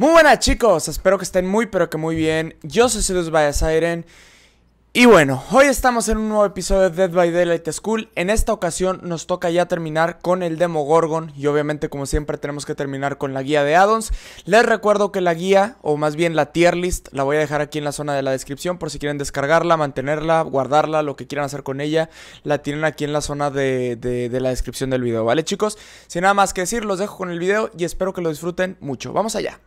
Muy buenas chicos, espero que estén muy pero que muy bien. Yo soy ir Siren Y bueno, hoy estamos en un nuevo episodio de Dead by Daylight School. En esta ocasión nos toca ya terminar con el demo Gorgon y obviamente como siempre tenemos que terminar con la guía de addons. Les recuerdo que la guía, o más bien la tier list, la voy a dejar aquí en la zona de la descripción por si quieren descargarla, mantenerla, guardarla, lo que quieran hacer con ella, la tienen aquí en la zona de, de la descripción del video, ¿vale chicos? Sin nada más que decir, los dejo con el video y espero que lo disfruten mucho. Vamos allá.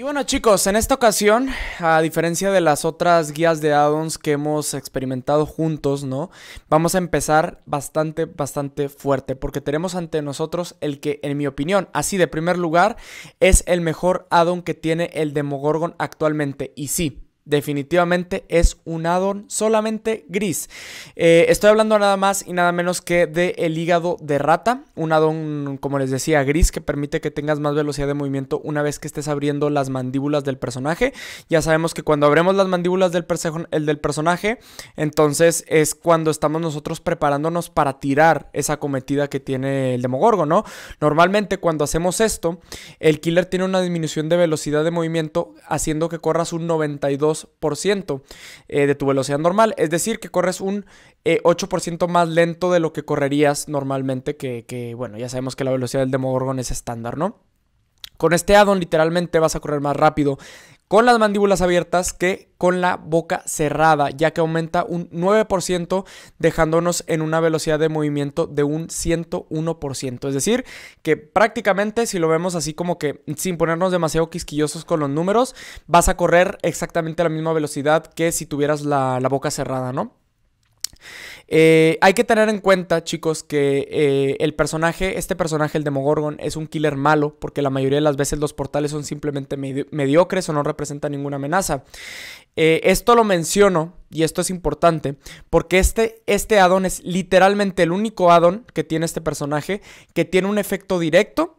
Y bueno chicos, en esta ocasión, a diferencia de las otras guías de addons que hemos experimentado juntos, ¿no? Vamos a empezar bastante, bastante fuerte, porque tenemos ante nosotros el que, en mi opinión, así de primer lugar, es el mejor addon que tiene el Demogorgon actualmente. Y sí, definitivamente es un addon solamente gris. Eh, estoy hablando nada más y nada menos que de el hígado de rata, un addon como les decía gris que permite que tengas más velocidad de movimiento una vez que estés abriendo las mandíbulas del personaje. Ya sabemos que cuando abremos las mandíbulas del, el del personaje, entonces es cuando estamos nosotros preparándonos para tirar esa cometida que tiene el demogorgo, ¿no? Normalmente cuando hacemos esto, el killer tiene una disminución de velocidad de movimiento haciendo que corras un 92 por ciento eh, de tu velocidad normal. Es decir, que corres un 8% eh, más lento de lo que correrías normalmente, que, bueno, ya sabemos que la velocidad del Demogorgon es estándar, ¿no? Con este addon literalmente vas a correr más rápido con las mandíbulas abiertas que con la boca cerrada, ya que aumenta un 9%, dejándonos en una velocidad de movimiento de un 101%. Es decir, que prácticamente si lo vemos así como que sin ponernos demasiado quisquillosos con los números, vas a correr exactamente la misma velocidad que si tuvieras la, la boca cerrada, ¿no? Eh, hay que tener en cuenta, chicos, que eh, el personaje, este personaje, el Demogorgon, es un killer malo, porque la mayoría de las veces los portales son simplemente mediocres o no representan ninguna amenaza. Eh, esto lo menciono, y esto es importante, porque este, este addon es literalmente el único addon que tiene este personaje que tiene un efecto directo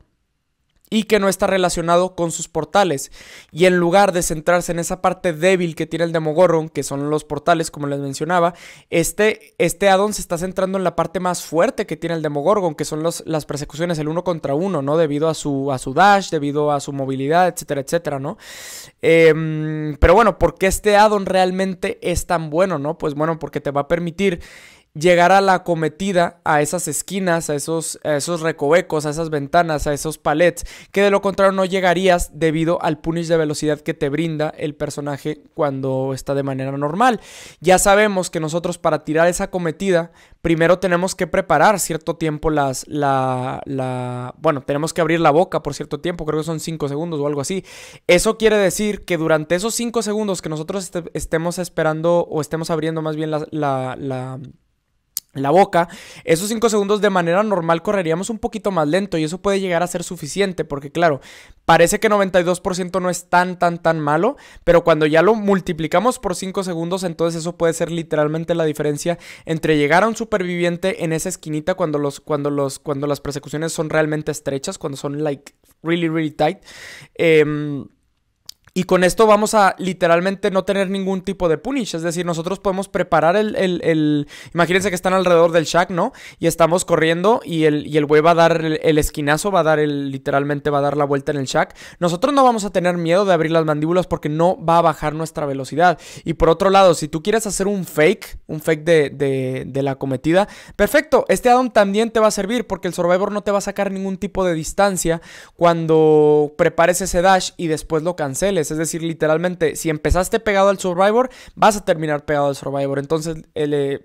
y que no está relacionado con sus portales. Y en lugar de centrarse en esa parte débil que tiene el Demogorgon, que son los portales, como les mencionaba, este, este addon se está centrando en la parte más fuerte que tiene el Demogorgon, que son las persecuciones, el uno contra uno, ¿no? Debido a su, a su dash, debido a su movilidad, etcétera, etcétera, ¿no? Em, pero bueno, ¿por qué este addon realmente es tan bueno, ¿no? Pues bueno, porque te va a permitir llegar a la acometida, a esas esquinas, a esos, esos recovecos, a esas ventanas, a esos palets, que de lo contrario no llegarías debido al punish de velocidad que te brinda el personaje cuando está de manera normal. Ya sabemos que nosotros para tirar esa acometida, primero tenemos que preparar cierto tiempo las, la, la, bueno, tenemos que abrir la boca por cierto tiempo, creo que son 5 segundos o algo así. Eso quiere decir que durante esos 5 segundos que nosotros estemos esperando o estemos abriendo más bien la, la la boca, esos 5 segundos de manera normal correríamos un poquito más lento y eso puede llegar a ser suficiente porque claro, parece que 92% no es tan tan tan malo, pero cuando ya lo multiplicamos por 5 segundos, entonces eso puede ser literalmente la diferencia entre llegar a un superviviente en esa esquinita cuando los cuando los cuando las persecuciones son realmente estrechas, cuando son like really really tight. Em, y con esto vamos a literalmente no tener ningún tipo de punish. Es decir, nosotros podemos preparar el. Imagínense que están alrededor del Shack, ¿no? Y estamos corriendo y el, y güey va a dar el, esquinazo, va a dar el. Literalmente va a dar la vuelta en el Shack. Nosotros no vamos a tener miedo de abrir las mandíbulas porque no va a bajar nuestra velocidad. Y por otro lado, si tú quieres hacer un fake, un fake de, de, de la cometida, perfecto. Este addon también te va a servir porque el Survivor no te va a sacar ningún tipo de distancia cuando prepares ese dash y después lo canceles. Es decir, literalmente, si empezaste pegado al Survivor, vas a terminar pegado al Survivor. Entonces, eh,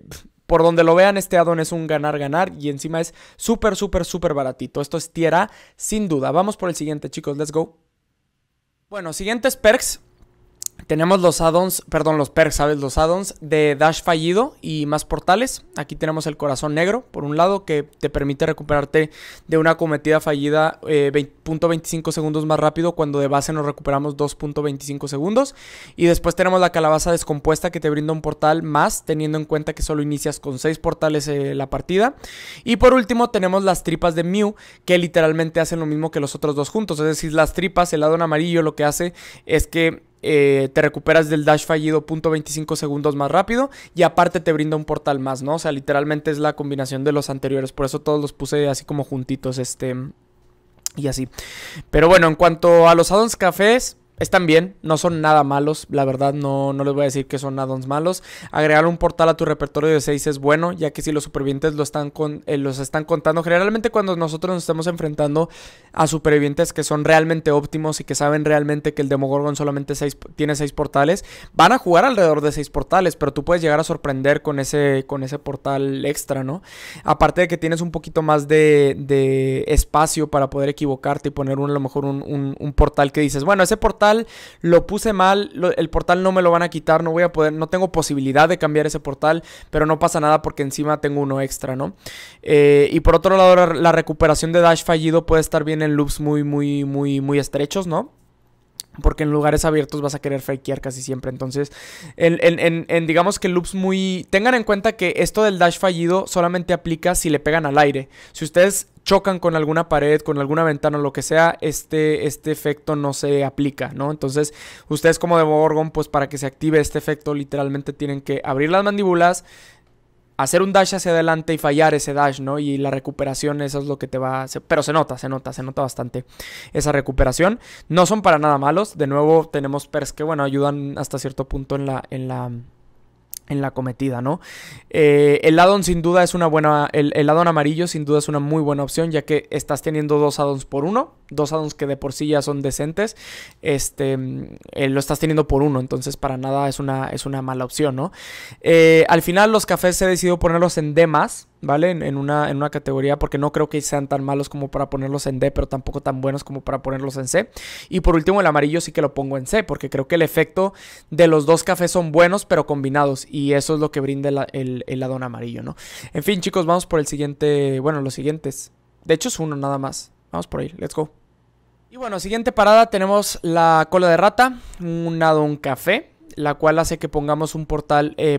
por donde lo vean, este addon es un ganar-ganar y encima es súper, súper, súper baratito. Esto es tierra, sin duda. Vamos por el siguiente, chicos. Let's go. Bueno, siguientes perks. Tenemos los addons, perdón, los perks, ¿sabes? Los addons de Dash fallido y más portales. Aquí tenemos el corazón negro, por un lado, que te permite recuperarte de una cometida fallida 20.25 eh, segundos más rápido, cuando de base nos recuperamos 2.25 segundos. Y después tenemos la calabaza descompuesta que te brinda un portal más, teniendo en cuenta que solo inicias con 6 portales eh, la partida. Y por último tenemos las tripas de Mew, que literalmente hacen lo mismo que los otros dos juntos. Es decir, las tripas, el addon amarillo lo que hace es que eh, te recuperas del dash fallido .25 segundos más rápido y aparte te brinda un portal más, ¿no? O sea, literalmente es la combinación de los anteriores, por eso todos los puse así como juntitos, este, y así. Pero bueno, en cuanto a los addons cafés, están bien, no son nada malos, la verdad no, no les voy a decir que son addons malos. Agregar un portal a tu repertorio de 6 es bueno, ya que si los supervivientes lo están con, eh, los están contando, generalmente cuando nosotros nos estamos enfrentando a supervivientes que son realmente óptimos y que saben realmente que el Demogorgon solamente seis, tiene 6 portales, van a jugar alrededor de 6 portales, pero tú puedes llegar a sorprender con ese, con ese portal extra, ¿no? Aparte de que tienes un poquito más de, espacio para poder equivocarte y poner un, a lo mejor un portal que dices, bueno, ese portal lo puse mal, el portal no me lo van a quitar, no voy a poder, no tengo posibilidad de cambiar ese portal, pero no pasa nada porque encima tengo uno extra, ¿no? Eh, y por otro lado, la recuperación de dash fallido puede estar bien en loops muy, muy, muy, muy estrechos, ¿no? Porque en lugares abiertos vas a querer fakear casi siempre. Entonces, en, digamos que loops muy... Tengan en cuenta que esto del dash fallido solamente aplica si le pegan al aire. Si ustedes chocan con alguna pared, con alguna ventana, lo que sea, este, este efecto no se aplica, ¿no? Entonces, ustedes como de Borgon, pues para que se active este efecto, literalmente tienen que abrir las mandíbulas, hacer un dash hacia adelante y fallar ese dash, ¿no? Y la recuperación, eso es lo que te va a hacer. Pero se nota, se nota, se nota bastante esa recuperación. No son para nada malos. De nuevo, tenemos pers que, bueno, ayudan hasta cierto punto en la, en la en la cometida, ¿no? Eh, el addon sin duda es una buena, el, el addon amarillo sin duda es una muy buena opción ya que estás teniendo dos addons por uno, dos addons que de por sí ya son decentes, este, mm, eh, lo estás teniendo por uno, entonces para nada es una, es una mala opción, ¿no? Eh, al final los cafés he decidido ponerlos en D+, ¿vale? En, una, en una categoría, porque no creo que sean tan malos como para ponerlos en D, pero tampoco tan buenos como para ponerlos en C. Y por último, el amarillo sí que lo pongo en C, porque creo que el efecto de los dos cafés son buenos, pero combinados, y eso es lo que brinda el, el, amarillo, ¿no? En fin, chicos, vamos por el siguiente, bueno, los siguientes. De hecho, es uno nada más. Vamos por ahí, let's go. Y bueno, siguiente parada tenemos la cola de rata, un adón café la cual hace que pongamos un portal eh,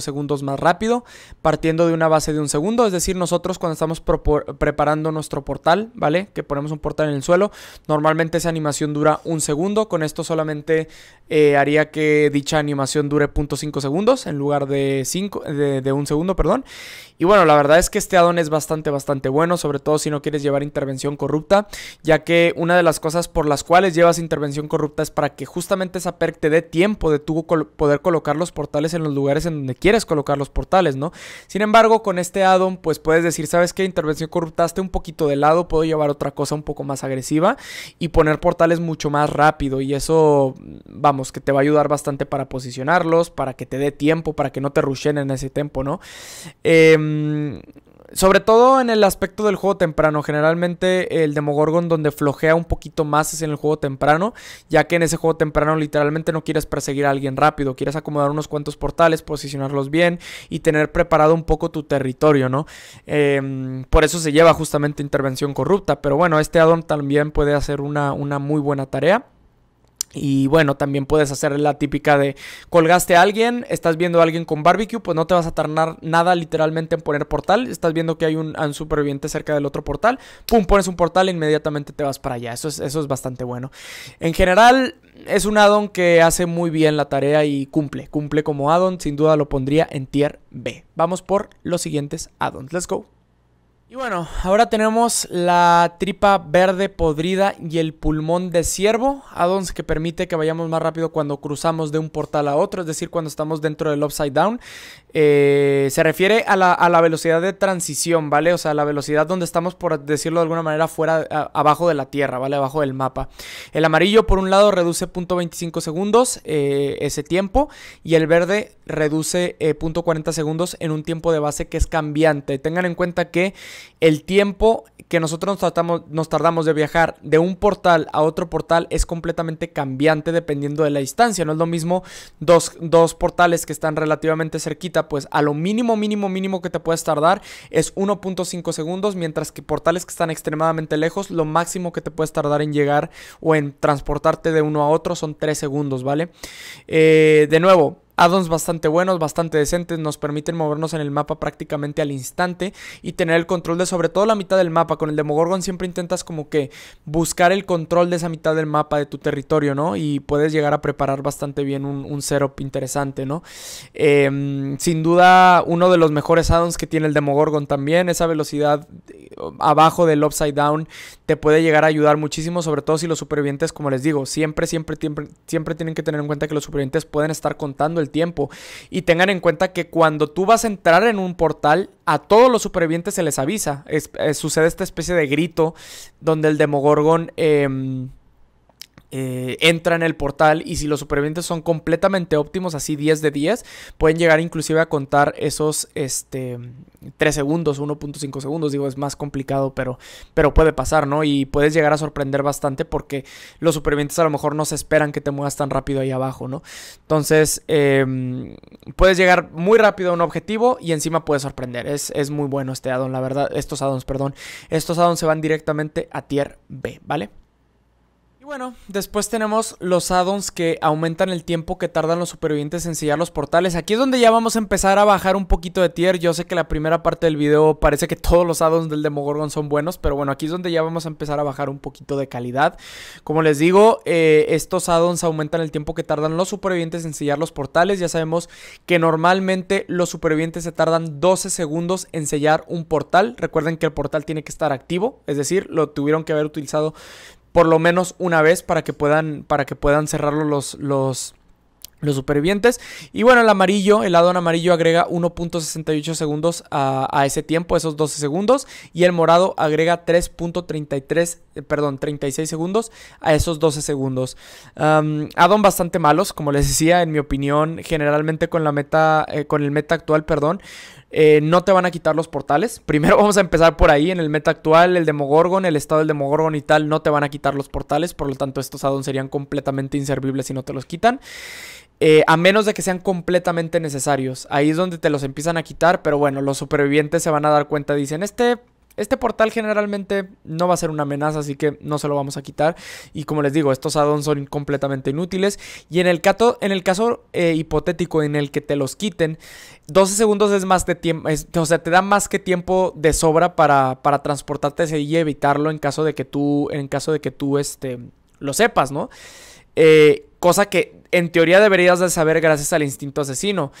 segundos más rápido, partiendo de una base de un segundo. Es decir, nosotros cuando estamos preparando nuestro portal, ¿vale? Que ponemos un portal en el suelo, normalmente esa animación dura un segundo. Con esto solamente eh, haría que dicha animación dure .5 segundos en lugar de, 5, de, un segundo, perdón. Y bueno, la verdad es que este addon es bastante, bastante bueno, sobre todo si no quieres llevar intervención corrupta, ya que una de las cosas por las cuales llevas intervención corrupta es para que justamente esa perk te dé tiempo de Tuvo poder colocar los portales en los lugares en donde quieres colocar los portales, ¿no? Sin embargo, con este addon, pues puedes decir, ¿sabes qué? Intervención corruptaste un poquito de lado, puedo llevar otra cosa un poco más agresiva y poner portales mucho más rápido y eso, vamos, que te va a ayudar bastante para posicionarlos, para que te dé tiempo, para que no te rushen en ese tiempo, ¿no? Eh, sobre todo en el aspecto del juego temprano. Generalmente el Demogorgon donde flojea un poquito más es en el juego temprano, ya que en ese juego temprano literalmente no quieres perseguir a alguien rápido, quieres acomodar unos cuantos portales, posicionarlos bien y tener preparado un poco tu territorio, ¿no? Em, por eso se lleva justamente intervención corrupta, pero bueno, este addon también puede hacer una muy buena tarea. Y bueno, también puedes hacer la típica de colgaste a alguien, estás viendo a alguien con barbecue, pues no te vas a tardar nada literalmente en poner portal, estás viendo que hay un, superviviente cerca del otro portal, pum, pones un portal e inmediatamente te vas para allá, eso es, eso es bastante bueno. En general, es un addon que hace muy bien la tarea y cumple, cumple como addon, sin duda lo pondría en tier B. Vamos por los siguientes addons, let's go. Y bueno, ahora tenemos la tripa verde podrida y el pulmón de ciervo, addons que permite que vayamos más rápido cuando cruzamos de un portal a otro, es decir, cuando estamos dentro del upside down. Eh, se refiere a la, velocidad de transición, ¿vale? O sea, la velocidad donde estamos, por decirlo de alguna manera, fuera, abajo de la tierra, ¿vale? Abajo del mapa. El amarillo, por un lado, reduce 0.25 segundos eh, ese tiempo y el verde reduce 0.40 eh, segundos en un tiempo de base que es cambiante. Tengan en cuenta que... El tiempo que nosotros nos, tardamos de viajar de un portal a otro portal es completamente cambiante dependiendo de la distancia. No es lo mismo dos, portales que están relativamente cerquita, pues a lo mínimo, mínimo, mínimo que te puedes tardar es 1.5 segundos, mientras que portales que están extremadamente lejos, lo máximo que te puedes tardar en llegar o en transportarte de uno a otro son 3 segundos, ¿vale? Eh, de nuevo, addons bastante buenos, bastante decentes, nos permiten movernos en el mapa prácticamente al instante y tener el control de sobre todo la mitad del mapa. Con el Demogorgon siempre intentas como que buscar el control de esa mitad del mapa, de tu territorio, ¿no? Y puedes llegar a preparar bastante bien un, un setup interesante, ¿no? Em, sin duda, uno de los mejores addons que tiene el Demogorgon también, esa velocidad eh, abajo del upside down te puede llegar a ayudar muchísimo, sobre todo si los supervivientes, como les digo, siempre, siempre, siempre, siempre tienen que tener en cuenta que los supervivientes pueden estar contando tiempo. Y tengan en cuenta que cuando tú vas a entrar en un portal, a todos los supervivientes se les avisa. Eh, sucede esta especie de grito donde el demogorgon... Em, eh, entra en el portal y si los supervivientes son completamente óptimos, así 10 de 10, pueden llegar inclusive a contar esos este, 3 segundos, 1.5 segundos, digo, es más complicado, pero, pero puede pasar, ¿no? Y puedes llegar a sorprender bastante porque los supervivientes a lo mejor no se esperan que te muevas tan rápido ahí abajo, ¿no? Entonces, em, puedes llegar muy rápido a un objetivo y encima puedes sorprender, es, es muy bueno este addon, la verdad, estos addons, perdón, estos addons se van directamente a tier B, ¿vale? Y bueno, después tenemos los addons que aumentan el tiempo que tardan los supervivientes en sellar los portales. Aquí es donde ya vamos a empezar a bajar un poquito de tier. Yo sé que la primera parte del video parece que todos los addons del Demogorgon son buenos, pero bueno, aquí es donde ya vamos a empezar a bajar un poquito de calidad. Como les digo, eh, estos addons aumentan el tiempo que tardan los supervivientes en sellar los portales. Ya sabemos que normalmente los supervivientes se tardan 12 segundos en sellar un portal. Recuerden que el portal tiene que estar activo, es decir, lo tuvieron que haber utilizado por lo menos una vez para que puedan, para que puedan cerrarlo los, los, supervivientes. Y bueno, el amarillo, el addon amarillo agrega 1.68 segundos a, ese tiempo, esos 12 segundos. Y el morado agrega 3.33, eh, perdón, 36 segundos a esos 12 segundos. adon bastante malos, como les decía, en mi opinión, generalmente con la meta, eh, con el meta actual, perdón. Eh, no te van a quitar los portales. Primero vamos a empezar por ahí, en el meta actual, el Demogorgon, el estado del Demogorgon y tal, no te van a quitar los portales, por lo tanto estos addons serían completamente inservibles si no te los quitan. Eh, a menos de que sean completamente necesarios. Ahí es donde te los empiezan a quitar, pero bueno, los supervivientes se van a dar cuenta, dicen, este este portal generalmente no va a ser una amenaza, así que no se lo vamos a quitar. Y como les digo, estos addons son completamente inútiles. Y en el, caso, eh, hipotético en el que te los quiten, 12 segundos es más de tiempo, o sea, te da más que tiempo de sobra para, transportarte y evitarlo en caso de que tú, en caso de que tú este, lo sepas, ¿no? Eh, cosa que en teoría deberías de saber gracias al instinto asesino.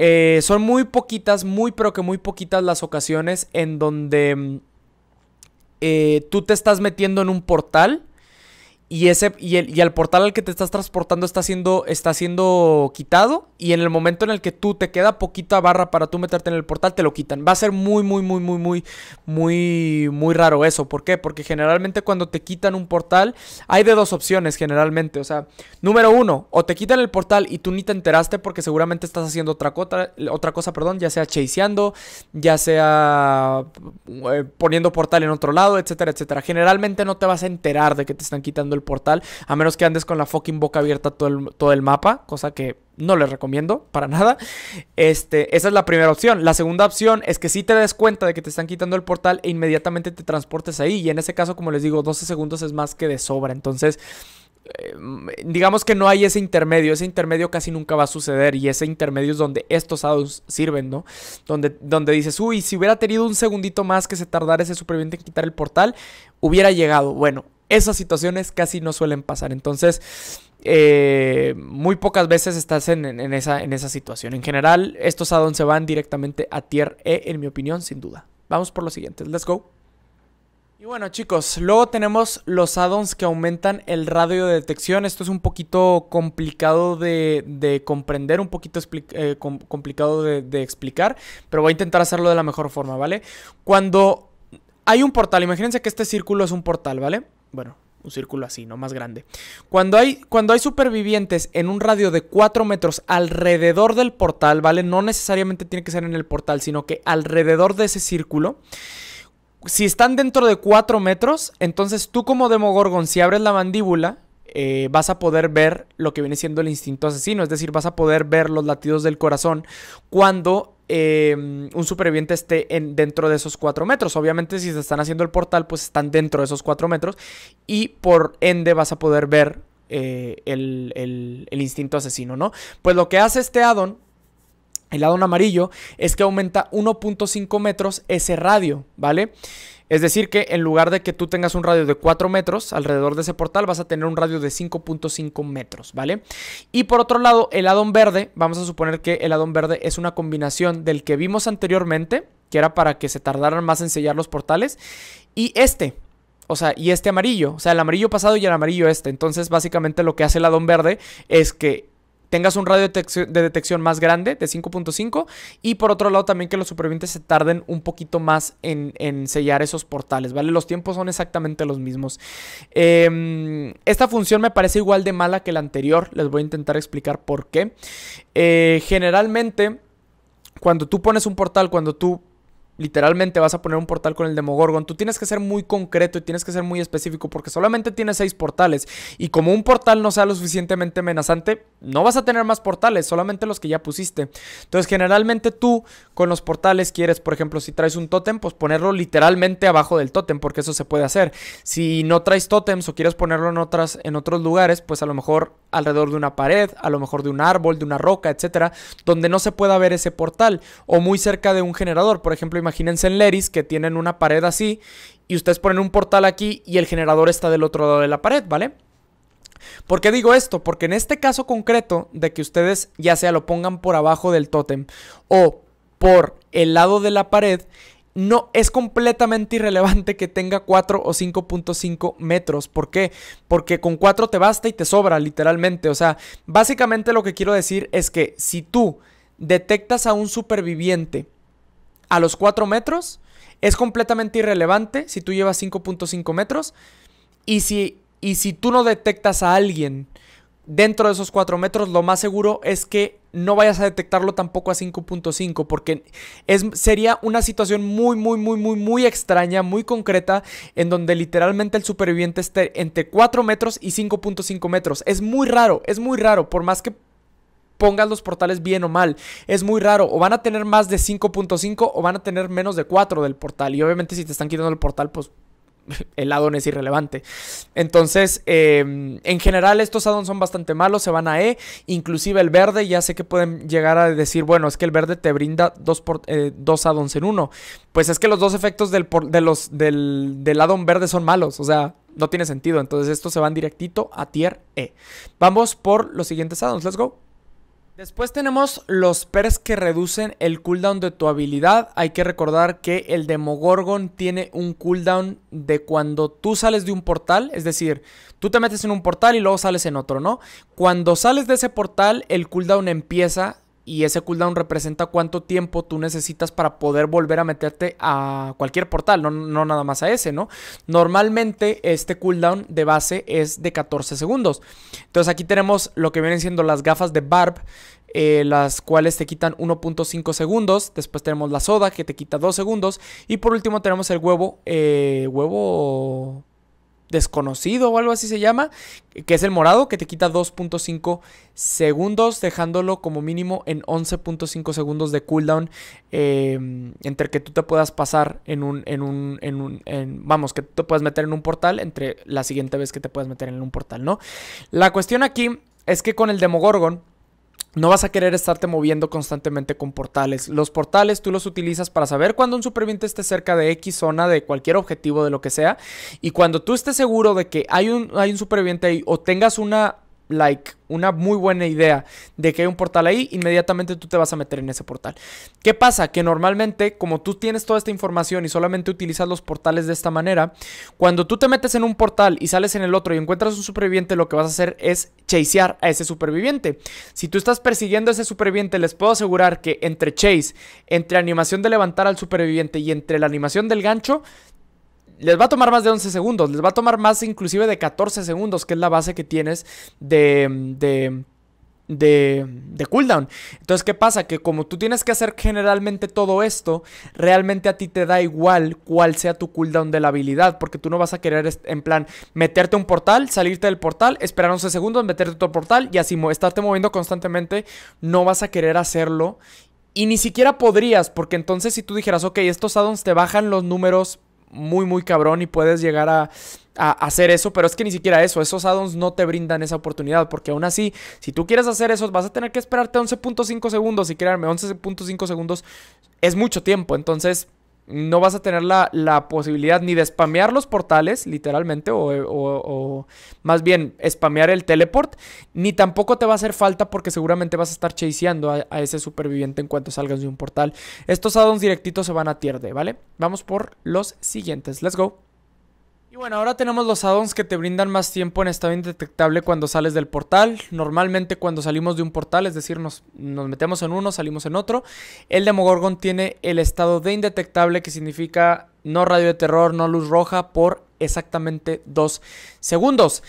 Eh, son muy poquitas, muy pero que muy poquitas las ocasiones en donde mm, eh, tú te estás metiendo en un portal y, ese, y, el, y el portal al que te estás transportando está siendo, está siendo quitado. Y en el momento en el que tú te queda poquita barra para tú meterte en el portal, te lo quitan. Va a ser muy, muy, muy, muy, muy, muy, muy raro eso. ¿Por qué? Porque generalmente cuando te quitan un portal, hay de dos opciones generalmente. O sea, número uno, o te quitan el portal y tú ni te enteraste porque seguramente estás haciendo otra, cosa, otra cosa, perdón, ya sea chaseando, ya sea eh, poniendo portal en otro lado, etcétera, etcétera. Generalmente no te vas a enterar de que te están quitando el portal, a menos que andes con la fucking boca abierta todo el, todo el mapa, cosa que no les recomiendo para nada. Este, esa es la primera opción. La segunda opción es que si te des cuenta de que te están quitando el portal e inmediatamente te transportes ahí. Y en ese caso, como les digo, 12 segundos es más que de sobra. Entonces, digamos que no hay ese intermedio, ese intermedio casi nunca va a suceder y ese intermedio es donde estos addons sirven, ¿no? Donde, donde dices, uy, si hubiera tenido un segundito más que se tardara ese superviviente en quitar el portal, hubiera llegado. Bueno, esas situaciones casi no suelen pasar, entonces... Eh, muy pocas veces estás en, en, esa, en esa situación. En general, estos addons se van directamente a tier E, en mi opinión, sin duda. Vamos por los siguientes. Let's go. Y bueno chicos, luego tenemos los addons que aumentan el radio de detección. Esto es un poquito complicado de, comprender, un poquito eh, complicado de, explicar, pero voy a intentar hacerlo de la mejor forma, ¿vale? Cuando hay un portal, imagínense que este círculo es un portal, ¿vale? Bueno, un círculo así, ¿no? Más grande. Cuando hay, cuando hay supervivientes en un radio de 4 metros alrededor del portal, ¿vale? No necesariamente tiene que ser en el portal, sino que alrededor de ese círculo si están dentro de 4 metros, entonces tú como Demogorgon, si abres la mandíbula, eh, vas a poder ver lo que viene siendo el instinto asesino, es decir, vas a poder ver los latidos del corazón cuando em, un superviviente esté dentro de esos 4 metros. Obviamente si se están haciendo el portal, pues están dentro de esos 4 metros y por ende vas a poder ver eh, el, el instinto asesino, ¿no? Pues lo que hace este addon el lado amarillo es que aumenta 1.5 metros ese radio, ¿vale? Es decir, que en lugar de que tú tengas un radio de 4 metros alrededor de ese portal, vas a tener un radio de 5.5 metros, ¿vale? Y por otro lado, el addon verde, vamos a suponer que el addon verde es una combinación del que vimos anteriormente, que era para que se tardaran más en sellar los portales, y este, o sea, y este amarillo, o sea, el amarillo pasado y el amarillo este. Entonces, básicamente lo que hace el addon verde es que tengas un radio de detección más grande, de 5.5, y por otro lado también que los supervivientes se tarden un poquito más en, en sellar esos portales, ¿vale? Los tiempos son exactamente los mismos. Em, esta función me parece igual de mala que la anterior, les voy a intentar explicar por qué. Eh, generalmente, cuando tú pones un portal, cuando tú literalmente vas a poner un portal con el Demogorgon, tú tienes que ser muy concreto y tienes que ser muy específico porque solamente tienes seis portales. Y como un portal no sea lo suficientemente amenazante, no vas a tener más portales, solamente los que ya pusiste. Entonces, generalmente tú con los portales quieres, por ejemplo, si traes un tótem, pues ponerlo literalmente abajo del tótem, porque eso se puede hacer. Si no traes tótems o quieres ponerlo en, otras, en otros lugares, pues a lo mejor alrededor de una pared, a lo mejor de un árbol, de una roca, etcétera, donde no se pueda ver ese portal o muy cerca de un generador. Por ejemplo, imagínense en Leris que tienen una pared así y ustedes ponen un portal aquí y el generador está del otro lado de la pared, ¿vale? ¿Por qué digo esto? Porque en este caso concreto de que ustedes ya sea lo pongan por abajo del tótem o por el lado de la pared, no es completamente irrelevante que tenga 4 o 5.5 metros. ¿Por qué? Porque con 4 te basta y te sobra, literalmente. O sea, básicamente lo que quiero decir es que si tú detectas a un superviviente a los 4 metros. Es completamente irrelevante si tú llevas 5.5 metros. Y si, y si tú no detectas a alguien dentro de esos 4 metros, lo más seguro es que no vayas a detectarlo tampoco a 5.5, porque es, sería una situación muy, muy, muy, muy, muy extraña, muy concreta, en donde literalmente el superviviente esté entre 4 metros y 5.5 metros. Es muy raro, es muy raro, por más que pongas los portales bien o mal. Es muy raro. O van a tener más de 5.5 o van a tener menos de 4 del portal. Y obviamente si te están quitando el portal, pues el addon es irrelevante. Entonces, em, en general estos addons son bastante malos, se van a E, inclusive el verde, ya sé que pueden llegar a decir, bueno, es que el verde te brinda dos, eh, addons en uno. Pues es que los dos efectos del, de del addon verde son malos, o sea, no tiene sentido. Entonces estos se van directito a tier E. Vamos por los siguientes addons, let's go. Después tenemos los pers que reducen el cooldown de tu habilidad. Hay que recordar que el Demogorgon tiene un cooldown de cuando tú sales de un portal, es decir, tú te metes en un portal y luego sales en otro, ¿no? Cuando sales de ese portal, el cooldown empieza y ese cooldown representa cuánto tiempo tú necesitas para poder volver a meterte a cualquier portal, no, no nada más a ese, ¿no? Normalmente este cooldown de base es de 14 segundos. Entonces aquí tenemos lo que vienen siendo las gafas de Barb. Eh, las cuales te quitan 1.5 segundos. Después tenemos la soda que te quita 2 segundos. Y por último tenemos el huevo. Eh, huevo desconocido o algo así se llama, que es el morado, que te quita 2.5 segundos, dejándolo como mínimo en 11.5 segundos de cooldown, em, entre que tú te puedas pasar en un, en un, en un, vamos, que tú te puedas meter en un portal, entre la siguiente vez que te puedas meter en un portal, ¿no? La cuestión aquí es que con el Demogorgon, no vas a querer estarte moviendo constantemente con portales. Los portales tú los utilizas para saber cuando un superviviente esté cerca de X zona, de cualquier objetivo, de lo que sea. Y cuando tú estés seguro de que hay un, hay un superviviente ahí o tengas una like una muy buena idea de que hay un portal ahí, inmediatamente tú te vas a meter en ese portal. ¿Qué pasa? Que normalmente, como tú tienes toda esta información y solamente utilizas los portales de esta manera, cuando tú te metes en un portal y sales en el otro y encuentras un superviviente, lo que vas a hacer es chasear a ese superviviente. Si tú estás persiguiendo a ese superviviente, les puedo asegurar que entre chase, entre animación de levantar al superviviente y entre la animación del gancho, les va a tomar más de 11 segundos, les va a tomar más inclusive de 14 segundos, que es la base que tienes de, de de, de, cooldown. Entonces, ¿qué pasa? Que como tú tienes que hacer generalmente todo esto, realmente a ti te da igual cuál sea tu cooldown de la habilidad, porque tú no vas a querer, en plan, meterte un portal, salirte del portal, esperar 11 segundos, meterte otro portal y así estarte moviendo constantemente, no vas a querer hacerlo. Y ni siquiera podrías, porque entonces si tú dijeras, ok, estos addons te bajan los números muy, muy cabrón y puedes llegar a, hacer eso, pero es que ni siquiera eso, esos addons no te brindan esa oportunidad, porque aún así, si tú quieres hacer eso, vas a tener que esperarte 11.5 segundos y créanme, 11.5 segundos es mucho tiempo, entonces no vas a tener la, posibilidad ni de spamear los portales, literalmente, o, más bien spamear el teleport, ni tampoco te va a hacer falta porque seguramente vas a estar chaseando a, ese superviviente en cuanto salgas de un portal. Estos addons directitos se van a tierde, ¿vale? Vamos por los siguientes. Let's go bueno, ahora tenemos los addons que te brindan más tiempo en estado indetectable cuando sales del portal. Normalmente cuando salimos de un portal, es decir, nos, metemos en uno, salimos en otro. El Demogorgon tiene el estado de indetectable que significa no radio de terror, no luz roja por exactamente dos segundos.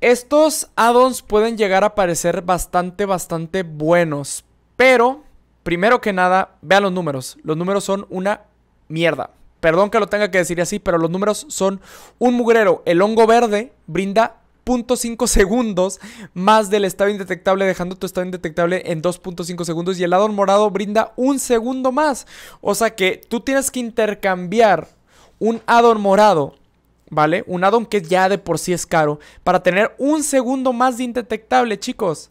Estos addons pueden llegar a parecer bastante, bastante buenos. Pero, primero que nada, vean los números. Los números son una mierda. Perdón que lo tenga que decir así, pero los números son un mugrero. El hongo verde brinda 0.5 segundos más del estado indetectable, dejando tu estado indetectable en 2.5 segundos. Y el adorn morado brinda un segundo más. O sea que tú tienes que intercambiar un addon morado, ¿vale? Un addon que ya de por sí es caro, para tener un segundo más de indetectable, chicos.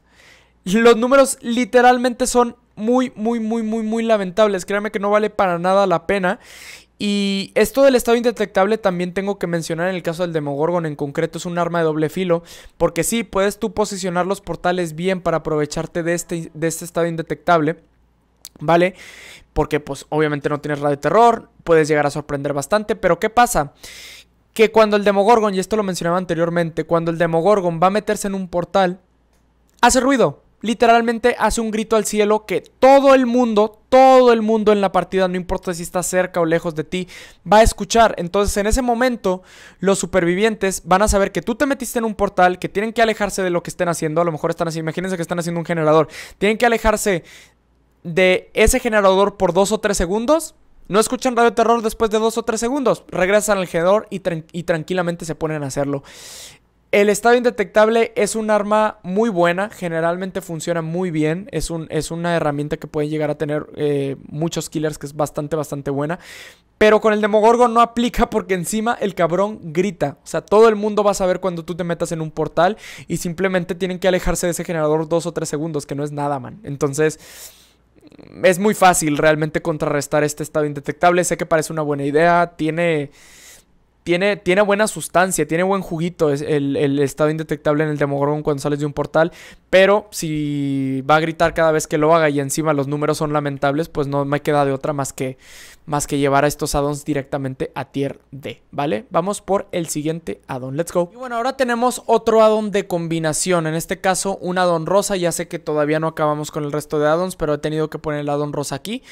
Los números literalmente son muy, muy, muy, muy, muy lamentables. Créanme que no vale para nada la pena. Y esto del estado indetectable también tengo que mencionar en el caso del Demogorgon en concreto es un arma de doble filo, porque sí, puedes tú posicionar los portales bien para aprovecharte de este, de este estado indetectable, ¿vale? Porque pues obviamente no tienes radio terror, puedes llegar a sorprender bastante, pero ¿qué pasa? Que cuando el Demogorgon, y esto lo mencionaba anteriormente, cuando el Demogorgon va a meterse en un portal, hace ruido, literalmente hace un grito al cielo que todo el mundo, todo el mundo en la partida, no importa si está cerca o lejos de ti, va a escuchar. Entonces en ese momento los supervivientes van a saber que tú te metiste en un portal, que tienen que alejarse de lo que estén haciendo. A lo mejor están así, imagínense que están haciendo un generador. Tienen que alejarse de ese generador por dos o tres segundos. No escuchan radio terror después de dos o tres segundos. Regresan al generador y tranquilamente se ponen a hacerlo. El estado indetectable es un arma muy buena, generalmente funciona muy bien, es, un, es una herramienta que puede llegar a tener eh, muchos killers que es bastante, bastante buena. Pero con el Demogorgon no aplica porque encima el cabrón grita. O sea, todo el mundo va a saber cuando tú te metas en un portal y simplemente tienen que alejarse de ese generador dos o tres segundos, que no es nada, man. Entonces, es muy fácil realmente contrarrestar este estado indetectable. Sé que parece una buena idea, tiene tiene, buena sustancia, tiene buen juguito es el, estado indetectable en el Demogorgon cuando sales de un portal. Pero si va a gritar cada vez que lo haga y encima los números son lamentables, pues no me queda de otra más que, más que llevar a estos addons directamente a tier D, ¿vale? Vamos por el siguiente addon, let's go. Y bueno, ahora tenemos otro addon de combinación, en este caso un addon rosa, ya sé que todavía no acabamos con el resto de addons, pero he tenido que poner el addon rosa aquí.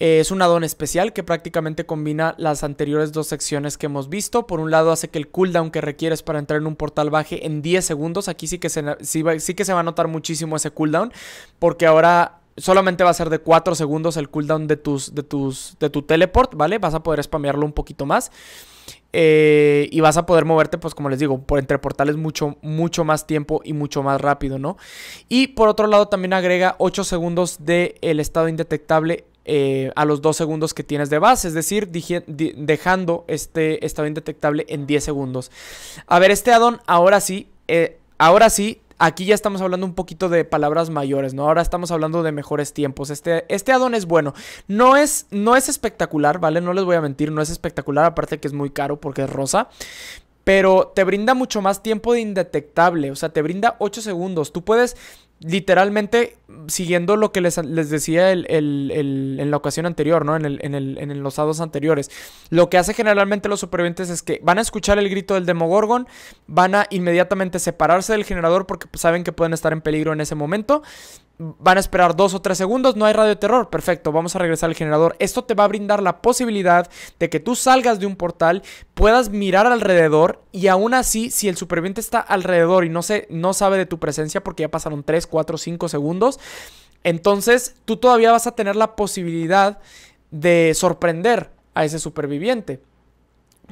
Eh, es un addon especial que prácticamente combina las anteriores dos secciones que hemos visto. Por un lado hace que el cooldown que requieres para entrar en un portal baje en 10 segundos. Aquí sí que se, sí, que se va a notar muchísimo ese cooldown porque ahora solamente va a ser de 4 segundos el cooldown de tus, de tus, de tu teleport, ¿vale? Vas a poder spamearlo un poquito más. Eh, y vas a poder moverte, pues como les digo, por entre portales mucho, mucho más tiempo y mucho más rápido, ¿no? Y por otro lado también agrega 8 segundos del el estado indetectable eh, a los 2 segundos que tienes de base, es decir, dejando este estado indetectable en 10 segundos. A ver, este addon ahora sí, eh, ahora sí, aquí ya estamos hablando un poquito de palabras mayores, ¿no? Ahora estamos hablando de mejores tiempos. Este, este addon es bueno. No es, no es espectacular, ¿vale? No les voy a mentir, no es espectacular, aparte que es muy caro porque es rosa. Pero te brinda mucho más tiempo de indetectable, o sea, te brinda 8 segundos. Tú puedes literalmente, siguiendo lo que les, les decía el, en la ocasión anterior, ¿no? En, en, en, los hados anteriores, lo que hace generalmente los supervivientes es que van a escuchar el grito del Demogorgon, van a inmediatamente separarse del generador porque pues, saben que pueden estar en peligro en ese momento Van a esperar dos o tres segundos, no hay radio terror, perfecto, vamos a regresar al generador. Esto te va a brindar la posibilidad de que tú salgas de un portal, puedas mirar alrededor y aún así, si el superviviente está alrededor y no, se, no sabe de tu presencia porque ya pasaron 3, cuatro, cinco segundos, entonces tú todavía vas a tener la posibilidad de sorprender a ese superviviente.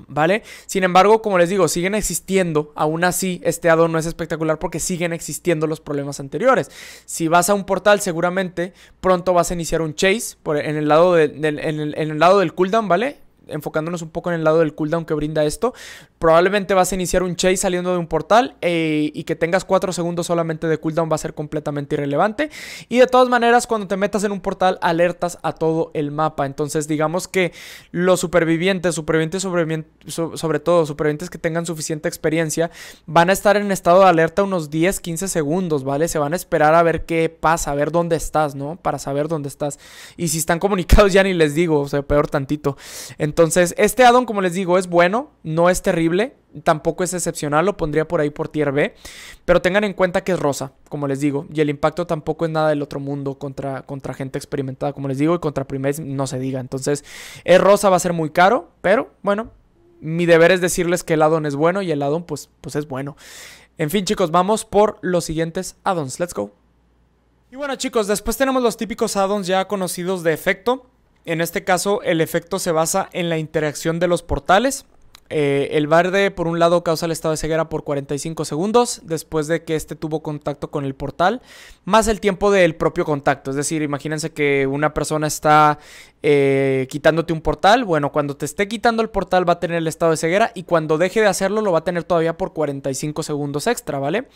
¿vale? Sin embargo, como les digo, siguen existiendo, aún así este addon no es espectacular porque siguen existiendo los problemas anteriores. Si vas a un portal, seguramente pronto vas a iniciar un chase en, el lado en, en el lado del cooldown, ¿vale? enfocándonos un poco en el lado del cooldown que brinda esto, probablemente vas a iniciar un chase saliendo de un portal eh, y que tengas 4 segundos solamente de cooldown va a ser completamente irrelevante. Y de todas maneras, cuando te metas en un portal, alertas a todo el mapa. Entonces, digamos que los supervivientes, supervivientes sobre, sobre todo, supervivientes que tengan suficiente experiencia, van a estar en estado de alerta unos 10, 15 segundos, ¿vale? Se van a esperar a ver qué pasa, a ver dónde estás, ¿no? Para saber dónde estás. Y si están comunicados, ya ni les digo, o sea, peor tantito. Entonces, entonces, este addon, como les digo, es bueno, no es terrible, tampoco es excepcional, lo pondría por ahí por tier B, pero tengan en cuenta que es rosa, como les digo, y el impacto tampoco es nada del otro mundo contra, contra gente experimentada, como les digo, y contra primates no se diga. Entonces, es rosa, va a ser muy caro, pero bueno, mi deber es decirles que el addon es bueno y el addon pues, pues es bueno. En fin, chicos, vamos por los siguientes addons. Let's go. Y bueno, chicos, después tenemos los típicos addons ya conocidos de efecto. En este caso, el efecto se basa en la interacción de los portales. Eh, el verde, por un lado, causa el estado de ceguera por 45 segundos después de que este tuvo contacto con el portal, más el tiempo del propio contacto. Es decir, imagínense que una persona está eh, quitándote un portal. Bueno, cuando te esté quitando el portal va a tener el estado de ceguera y cuando deje de hacerlo lo va a tener todavía por 45 segundos extra, ¿vale?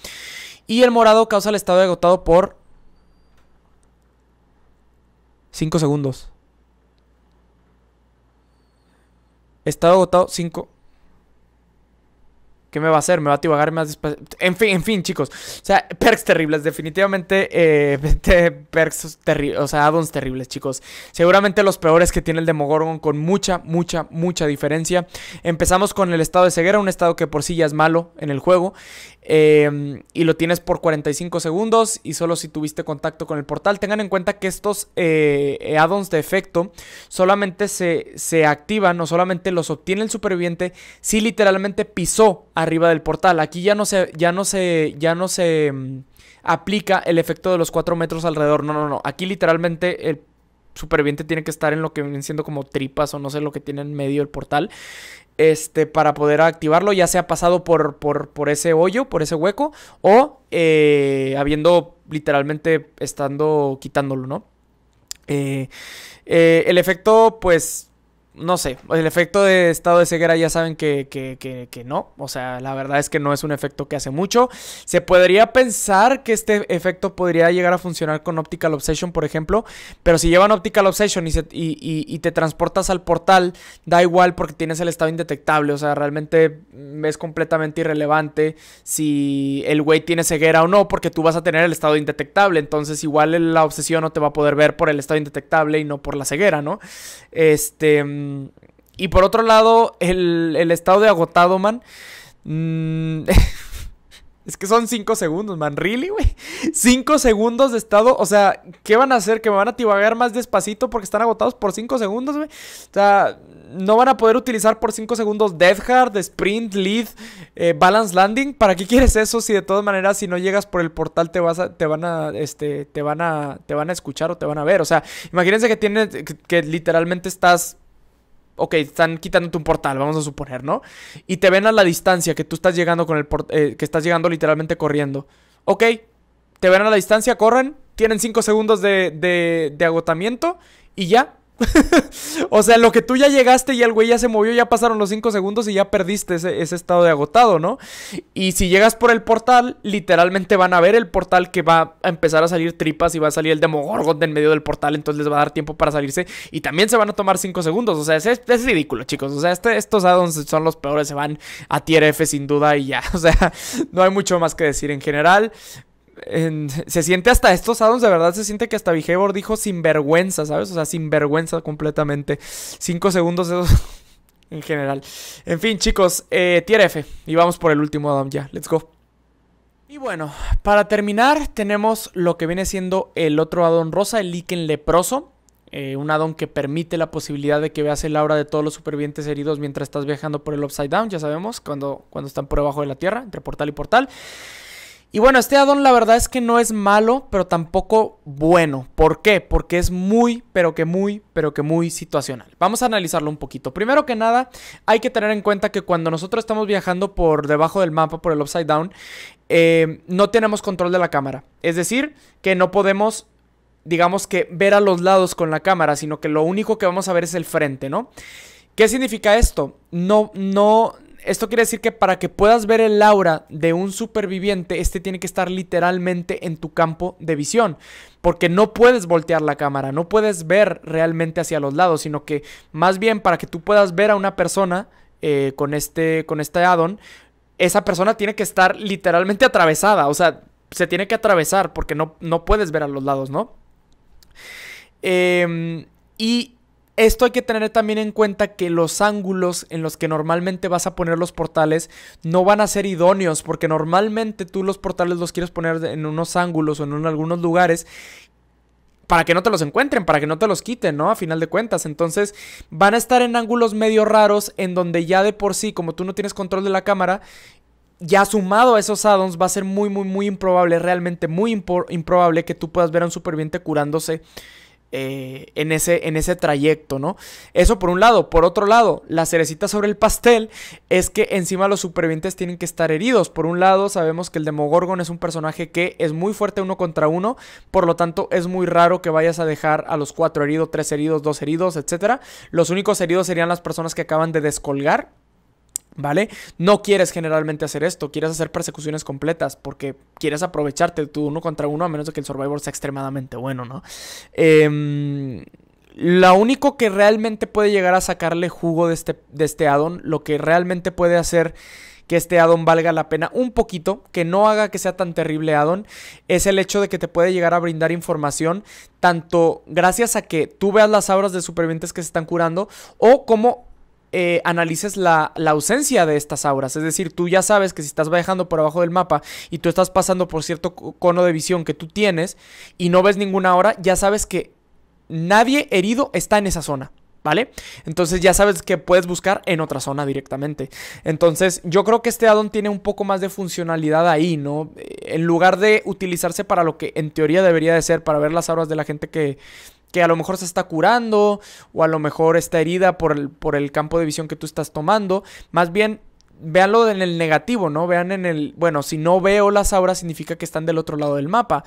Y el morado causa el estado de agotado por 5 segundos. Estado agotado 5. ¿Qué me va a hacer? ¿Me va a tibagar más despacio? En fin, en fin, chicos. O sea, perks terribles. Definitivamente, eh, perks terribles. O sea, addons terribles, chicos. Seguramente los peores que tiene el Demogorgon con mucha, mucha, mucha diferencia. Empezamos con el estado de ceguera, un estado que por sí ya es malo en el juego. Eh, y lo tienes por 45 segundos y solo si tuviste contacto con el portal. Tengan en cuenta que estos eh, addons de efecto solamente se, se activan o solamente los obtiene el superviviente si literalmente pisó a arriba del portal. Aquí ya no se, ya no se, ya no se mm, aplica el efecto de los 4 metros alrededor. No, no, no. Aquí literalmente el superviviente tiene que estar en lo que vienen siendo como tripas o no sé lo que tiene en medio el portal. Este, para poder activarlo, ya sea pasado por, por, por ese hoyo, por ese hueco, o eh, habiendo literalmente estando quitándolo, ¿no? Eh, eh, el efecto, pues, no sé, el efecto de estado de ceguera ya saben que, no, o sea, la verdad es que no es un efecto que hace mucho. Se podría pensar que este efecto podría llegar a funcionar con Optical Obsession, por ejemplo, pero si llevan Optical Obsession y, y te transportas al portal, da igual porque tienes el estado indetectable, o sea, realmente es completamente irrelevante si el güey tiene ceguera o no, porque tú vas a tener el estado indetectable, entonces igual la obsesión no te va a poder ver por el estado indetectable y no por la ceguera, ¿no? Este mm, Em, y por otro lado, el, estado de agotado, man. Mm, es que son 5 segundos, man. ¿Really, güey? 5 segundos de estado. O sea, ¿qué van a hacer? ¿Que me van a tibagar más despacito porque están agotados por 5 segundos, güey? O sea, no van a poder utilizar por 5 segundos Death Hard, Sprint, Lead, eh, Balance Landing. ¿Para qué quieres eso si de todas maneras, si no llegas por el portal, te, vas a, te, van, a, este, te, van, a, te van a escuchar o te van a ver? O sea, imagínense que, tienes, que literalmente estás ok, están quitándote un portal, vamos a suponer, ¿no? Y te ven a la distancia que tú estás llegando con el eh, que estás llegando literalmente corriendo. Ok, te ven a la distancia, corren tienen 5 segundos de, de, de agotamiento y ya, o sea, lo que tú ya llegaste y el güey ya se movió, ya pasaron los 5 segundos y ya perdiste ese, estado de agotado, ¿no? Y si llegas por el portal, literalmente van a ver el portal que va a empezar a salir tripas y va a salir el Demogorgon de en medio del portal, entonces les va a dar tiempo para salirse y también se van a tomar 5 segundos. O sea, es, es, ridículo, chicos. O sea, este, estos addons son los peores, se van a tier F sin duda y ya. O sea, no hay mucho más que decir en general se siente hasta estos addons, de verdad se siente que hasta Behavior dijo sinvergüenza, ¿sabes? O sea, sinvergüenza completamente. Cinco segundos esos en general. En fin, chicos, eh, tier F. Y vamos por el último addon ya. Let's go. Y bueno, para terminar, tenemos lo que viene siendo el otro addon rosa, el Iken Leproso. Eh, un addon que permite la posibilidad de que veas el aura de todos los supervivientes heridos mientras estás viajando por el Upside Down, ya sabemos, cuando, cuando están por debajo de la tierra, entre portal y portal. Y bueno, este addon la verdad es que no es malo, pero tampoco bueno. ¿Por qué? Porque es muy, pero que muy, pero que muy situacional. Vamos a analizarlo un poquito. Primero que nada, hay que tener en cuenta que cuando nosotros estamos viajando por debajo del mapa, por el upside down, eh, no tenemos control de la cámara. Es decir, que no podemos digamos que ver a los lados con la cámara, sino que lo único que vamos a ver es el frente, ¿no? ¿Qué significa esto? No, no, esto quiere decir que para que puedas ver el aura de un superviviente, este tiene que estar literalmente en tu campo de visión. Porque no puedes voltear la cámara, no puedes ver realmente hacia los lados, sino que más bien para que tú puedas ver a una persona eh, con, este, con este addon, esa persona tiene que estar literalmente atravesada. O sea, se tiene que atravesar porque no, no puedes ver a los lados, ¿no? Em, y esto hay que tener también en cuenta que los ángulos en los que normalmente vas a poner los portales no van a ser idóneos, porque normalmente tú los portales los quieres poner en unos ángulos o en algunos lugares para que no te los encuentren, para que no te los quiten, ¿no? A final de cuentas. Entonces, van a estar en ángulos medio raros en donde ya de por sí, como tú no tienes control de la cámara, ya sumado a esos addons va a ser muy, muy, muy improbable, realmente muy improbable que tú puedas ver a un superviviente curándose eh, en, ese, en ese trayecto, ¿no? Eso por un lado. Por otro lado, la cerecita sobre el pastel es que encima los supervivientes tienen que estar heridos. Por un lado, sabemos que el Demogorgon es un personaje que es muy fuerte uno contra uno, por lo tanto es muy raro que vayas a dejar a los cuatro heridos, tres heridos, dos heridos, etc. Los únicos heridos serían las personas que acaban de descolgar ¿Vale? No quieres generalmente hacer esto, quieres hacer persecuciones completas porque quieres aprovecharte tú uno contra uno a menos de que el Survivor sea extremadamente bueno, ¿no? Em, lo único que realmente puede llegar a sacarle jugo de este, de este addon, lo que realmente puede hacer que este addon valga la pena un poquito, que no haga que sea tan terrible addon, es el hecho de que te puede llegar a brindar información, tanto gracias a que tú veas las auras de supervivientes que se están curando, o como eh, analices la, la, ausencia de estas auras. Es decir, tú ya sabes que si estás viajando por abajo del mapa y tú estás pasando por cierto cono de visión que tú tienes y no ves ninguna aura, ya sabes que nadie herido está en esa zona. ¿Vale? Entonces ya sabes que puedes buscar en otra zona directamente. Entonces yo creo que este addon tiene un poco más de funcionalidad ahí, ¿no? Eh, en lugar de utilizarse para lo que en teoría debería de ser, para ver las auras de la gente que, que a lo mejor se está curando o a lo mejor está herida por el, por el campo de visión que tú estás tomando. Más bien, véanlo en el negativo, ¿no? Vean en el, bueno, si no veo las auras significa que están del otro lado del mapa.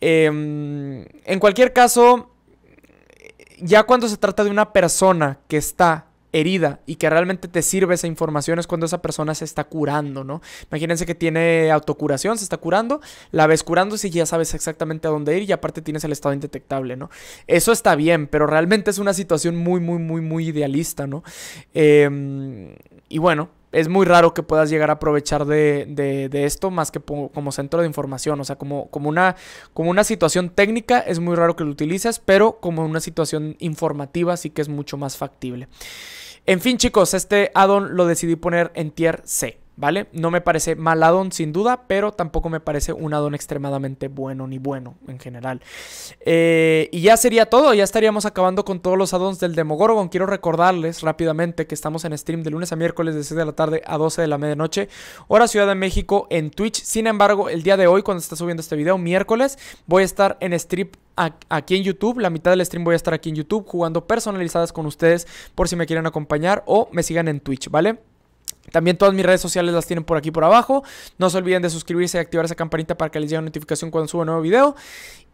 Em, en cualquier caso, ya cuando se trata de una persona que está herida y que realmente te sirve esa información es cuando esa persona se está curando, ¿no? Imagínense que tiene autocuración, se está curando, la ves curándose y ya sabes exactamente a dónde ir y aparte tienes el estado indetectable, ¿no? Eso está bien, pero realmente es una situación muy, muy, muy, muy idealista, ¿no? Em, y bueno, es muy raro que puedas llegar a aprovechar de, esto más que como centro de información. O sea, como, como, una, como una situación técnica es muy raro que lo utilices, pero como una situación informativa sí que es mucho más factible. En fin, chicos, este addon lo decidí poner en tier C. ¿vale? No me parece mal addon sin duda, pero tampoco me parece un addon extremadamente bueno ni bueno en general. Eh, y ya sería todo, ya estaríamos acabando con todos los addons del Demogorgon. Quiero recordarles rápidamente que estamos en stream de lunes a miércoles de 6 de la tarde a 12 de la medianoche, hora Ciudad de México en Twitch. Sin embargo, el día de hoy, cuando está subiendo este video, miércoles, voy a estar en stream aquí en YouTube. La mitad del stream voy a estar aquí en YouTube jugando personalizadas con ustedes por si me quieren acompañar o me sigan en Twitch, ¿vale? También todas mis redes sociales las tienen por aquí por abajo. No se olviden de suscribirse y activar esa campanita para que les llegue notificación cuando suba un nuevo video.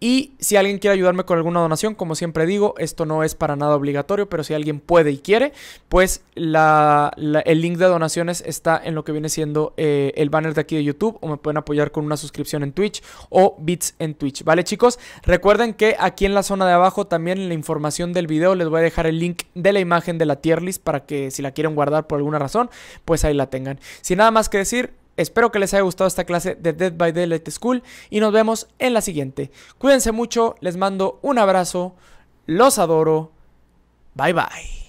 Y si alguien quiere ayudarme con alguna donación, como siempre digo, esto no es para nada obligatorio, pero si alguien puede y quiere, pues el link de donaciones está en lo que viene siendo eh, el banner de aquí de YouTube o me pueden apoyar con una suscripción en Twitch o bits en Twitch, ¿vale chicos? Recuerden que aquí en la zona de abajo también en la información del video les voy a dejar el link de la imagen de la tier list para que si la quieren guardar por alguna razón, pues ahí la tengan. Sin nada más que decir, Espero que les haya gustado esta clase de Dead by Daylight School y nos vemos en la siguiente. Cuídense mucho, les mando un abrazo, los adoro, bye bye.